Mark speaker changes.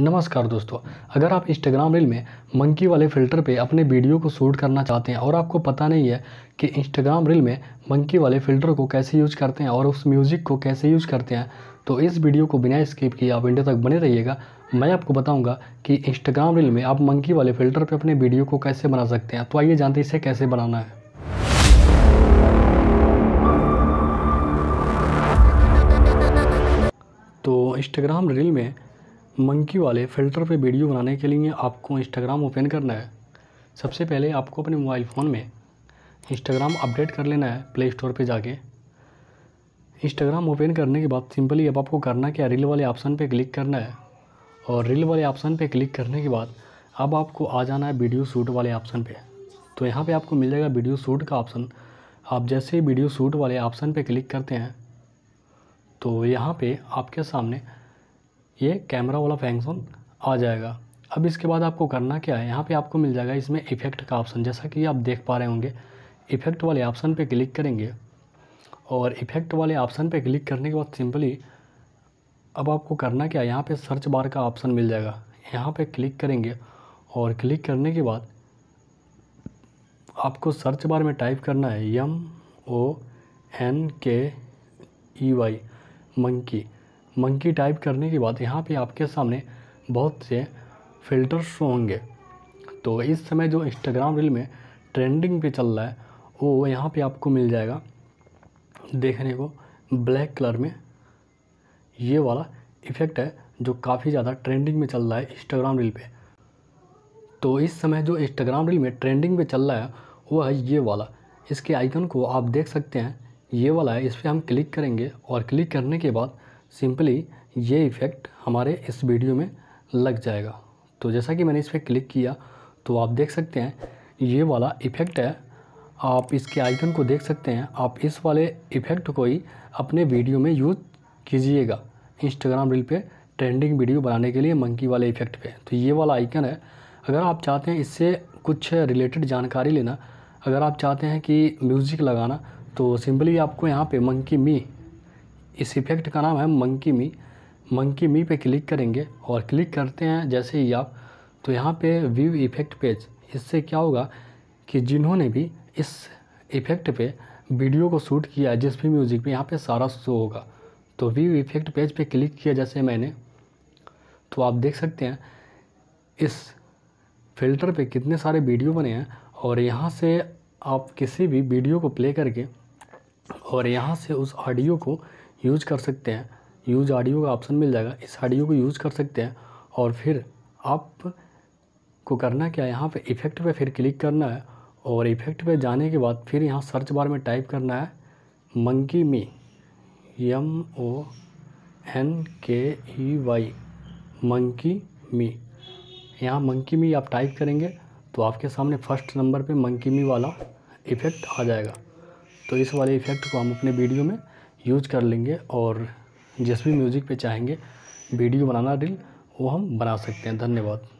Speaker 1: नमस्कार दोस्तों अगर आप इंस्टाग्राम रील में मंकी वाले फ़िल्टर पे अपने वीडियो को शूट करना चाहते हैं और आपको पता नहीं है कि इंस्टाग्राम रील में मंकी वाले फ़िल्टर को कैसे यूज करते हैं और उस म्यूज़िक को कैसे यूज करते हैं तो इस वीडियो को बिना स्किप किए आप वीडियो तक बने रहिएगा मैं आपको बताऊँगा कि इंस्टाग्राम रील में आप मंकी वाले फ़िल्टर पर अपने वीडियो को कैसे बना सकते हैं तो आइए जानते इसे कैसे बनाना है तो इंस्टाग्राम रील में मंकी वाले फ़िल्टर पे वीडियो बनाने के लिए आपको इंस्टाग्राम ओपन करना है सबसे पहले आपको अपने मोबाइल फ़ोन में इंस्टाग्राम अपडेट कर लेना है प्ले स्टोर पर जाके इंस्टाग्राम ओपन करने के बाद सिंपली अब आपको करना क्या रील वाले ऑप्शन पर क्लिक करना है और रील वाले ऑप्शन पर क्लिक करने के बाद अब आपको आ जाना है वीडियो शूट वाले ऑप्शन पर तो यहाँ पर आपको मिल जाएगा वीडियो शूट का ऑप्शन आप जैसे ही वीडियो शूट वाले ऑप्शन पर क्लिक करते हैं तो यहाँ पे आपके सामने ये कैमरा वाला फंक्शन आ जाएगा अब इसके बाद आपको करना क्या है यहाँ पे आपको मिल जाएगा इसमें इफ़ेक्ट का ऑप्शन जैसा कि आप देख पा रहे होंगे इफ़ेक्ट वाले ऑप्शन पे क्लिक करेंगे और इफ़ेक्ट वाले ऑप्शन पे क्लिक करने के बाद सिंपली अब आपको करना क्या है यहाँ पे सर्च बार का ऑप्शन मिल जाएगा यहाँ पे क्लिक करेंगे और क्लिक करने के बाद आपको सर्च बार में टाइप करना है यम O N K E Y monkey monkey type करने के बाद यहाँ पे आपके सामने बहुत से फ़िल्टर शो होंगे तो इस समय जो इंस्टाग्राम रील में ट्रेंडिंग पे चल रहा है वो यहाँ पे आपको मिल जाएगा देखने को ब्लैक कलर में ये वाला इफ़ेक्ट है जो काफ़ी ज़्यादा ट्रेंडिंग में चल रहा है इंस्टाग्राम रील पर तो इस समय जो इंस्टाग्राम रील में ट्रेंडिंग पे चल रहा है वह है ये वाला इसके आइकन को आप देख सकते हैं ये वाला है इस पर हम क्लिक करेंगे और क्लिक करने के बाद सिंपली ये इफ़ेक्ट हमारे इस वीडियो में लग जाएगा तो जैसा कि मैंने इस पर क्लिक किया तो आप देख सकते हैं ये वाला इफ़ेक्ट है आप इसके आइकन को देख सकते हैं आप इस वाले इफ़ेक्ट को ही अपने वीडियो में यूज़ कीजिएगा इंस्टाग्राम रील पे ट्रेंडिंग वीडियो बनाने के लिए मंकी वाले इफ़ेक्ट पे तो ये वाला आइकन है अगर आप चाहते हैं इससे कुछ रिलेटेड जानकारी लेना अगर आप चाहते हैं कि म्यूज़िक लगाना तो सिंपली आपको यहाँ पे मंकी मी इस इफ़ेक्ट का नाम है मंकी मी मंकी मी पे क्लिक करेंगे और क्लिक करते हैं जैसे ही आप तो यहाँ पे व्यू इफ़ेक्ट पेज इससे क्या होगा कि जिन्होंने भी इस इफ़ेक्ट पे वीडियो को शूट किया जिस भी म्यूज़िक में यहाँ पे सारा शो होगा तो व्यू इफ़ेक्ट पेज पे क्लिक किया जैसे मैंने तो आप देख सकते हैं इस फिल्टर पे कितने सारे वीडियो बने हैं और यहाँ से आप किसी भी वीडियो को प्ले करके और यहाँ से उस ऑडियो को यूज कर सकते हैं यूज ऑडियो का ऑप्शन मिल जाएगा इस ऑडियो को यूज कर सकते हैं और फिर आप को करना क्या है यहाँ पे इफ़ेक्ट पे फिर क्लिक करना है और इफ़ेक्ट पे जाने के बाद फिर यहाँ सर्च बार में टाइप करना है monkey me M O N K E Y monkey मी यहाँ मंकी मी आप टाइप करेंगे तो आपके सामने फर्स्ट नंबर पे मंकी मी वाला इफ़ेक्ट आ जाएगा तो इस वाले इफ़ेक्ट को हम अपने वीडियो में यूज़ कर लेंगे और जिस भी म्यूज़िक पे चाहेंगे वीडियो बनाना रील वो हम बना सकते हैं धन्यवाद